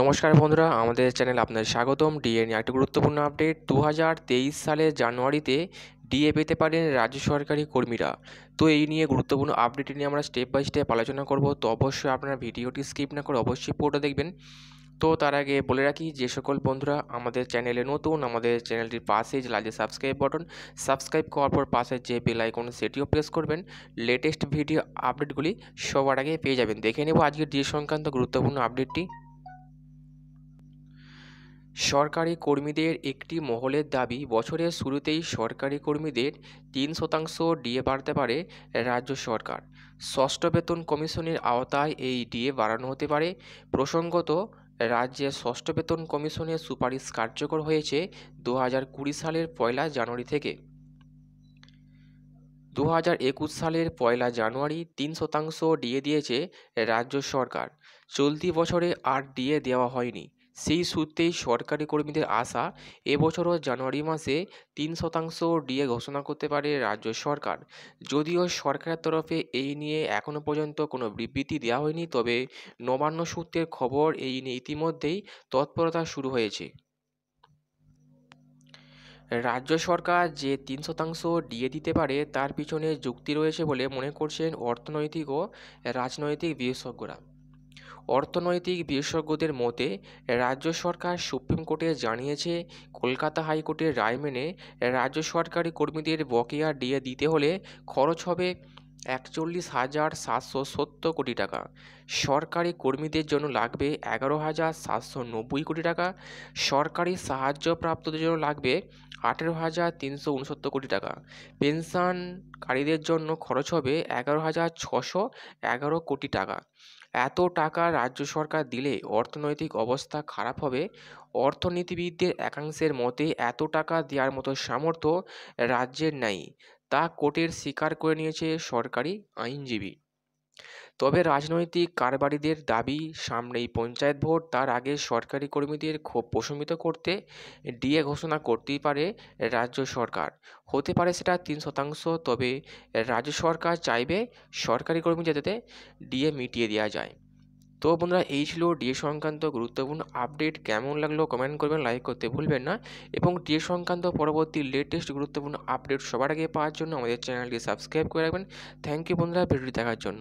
নমস্কার বন্ধুরা আমাদের চ্যানেল আপনাদের স্বাগতম ডিএ নিয়ে একটি গুরুত্বপূর্ণ আপডেট দু সালের জানুয়ারিতে ডিএ পেতে পারেন রাজ্য সরকারি কর্মীরা তো এই নিয়ে গুরুত্বপূর্ণ আপডেট নিয়ে আমরা স্টেপ বাই স্টেপ আলোচনা করব তো অবশ্যই আপনারা ভিডিওটি স্কিপ না করে অবশ্যই পুরোটা দেখবেন তো তার আগে বলে রাখি যে সকল বন্ধুরা আমাদের চ্যানেলে নতুন আমাদের চ্যানেলটির পাশে যে লাগে সাবস্ক্রাইব বাটন সাবস্ক্রাইব করার পর পাশে যে বেল আইকন সেটিও প্রেস করবেন লেটেস্ট ভিডিও আপডেটগুলি সবার আগে পেয়ে যাবেন দেখে নেব আজকের ডিএ সংক্রান্ত গুরুত্বপূর্ণ আপডেটটি সরকারি কর্মীদের একটি মহলের দাবি বছরের শুরুতেই সরকারি কর্মীদের তিন শতাংশ ডিএ বাড়তে পারে রাজ্য সরকার ষষ্ঠ বেতন কমিশনের আওতায় এই ডিএ বাড়ানো হতে পারে প্রসঙ্গত রাজ্যে ষষ্ঠ বেতন কমিশনের সুপারিশ কার্যকর হয়েছে দু কুড়ি সালের পয়লা জানুয়ারি থেকে দু হাজার একুশ সালের পয়লা জানুয়ারি তিন শতাংশ ডিএ দিয়েছে রাজ্য সরকার চলতি বছরে আর ডিএ দেওয়া হয়নি সেই সূত্রেই সরকারি কর্মীদের আশা এবছরও জানুয়ারি মাসে তিন শতাংশ ডিএ ঘোষণা করতে পারে রাজ্য সরকার যদিও সরকারের তরফে এই নিয়ে এখনও পর্যন্ত কোনো বিবৃতি দেওয়া হয়নি তবে নবান্ন সূত্রের খবর এই নিয়ে ইতিমধ্যেই তৎপরতা শুরু হয়েছে রাজ্য সরকার যে তিন শতাংশ ডিএ দিতে পারে তার পিছনে যুক্তি রয়েছে বলে মনে করছেন অর্থনৈতিক ও রাজনৈতিক বিশেষজ্ঞরা অর্থনৈতিক বিশেষজ্ঞদের মতে রাজ্য সরকার সুপ্রিম কোর্টে জানিয়েছে কলকাতা হাইকোর্টের রায় মেনে রাজ্য সরকারি কর্মীদের বকেয়া দিয়ে দিতে হলে খরচ হবে একচল্লিশ হাজার সাতশো সত্তর কোটি টাকা সরকারি কর্মীদের জন্য লাগবে এগারো হাজার সাতশো নব্বই কোটি টাকা সরকারি সাহায্যপ্রাপ্তদের জন্য লাগবে আঠেরো হাজার তিনশো উনসত্তর কোটি টাকা পেনশনকারীদের জন্য খরচ হবে এগারো হাজার ছশো এগারো কোটি টাকা এত টাকা রাজ্য সরকার দিলে অর্থনৈতিক অবস্থা খারাপ হবে অর্থনীতিবিদদের একাংশের মতে এত টাকা দেওয়ার মতো সামর্থ্য রাজ্যের নাই তা কোর্টের স্বীকার করে নিয়েছে সরকারি আইনজীবী তবে রাজনৈতিক কারবারিদের দাবি সামনেই পঞ্চায়েত ভোট তার আগে সরকারি কর্মীদের ক্ষোভ প্রশমিত করতে ডিএ ঘোষণা করতেই পারে রাজ্য সরকার হতে পারে সেটা তিন শতাংশ তবে রাজ্য সরকার চাইবে সরকারি কর্মী যাতে ডিএ মিটিয়ে দেওয়া যায় তো বন্ধুরা এই ছিল ডিএ সংক্রান্ত গুরুত্বপূর্ণ আপডেট কেমন লাগলো কমেন্ট করবেন লাইক করতে ভুলবেন না এবং ডিএ সংক্রান্ত পরবর্তী লেটেস্ট গুরুত্বপূর্ণ আপডেট সবার আগে পাওয়ার জন্য আমাদের চ্যানেলটি সাবস্ক্রাইব করে রাখবেন থ্যাংক ইউ বন্ধুরা ভিডিওটি দেখার জন্য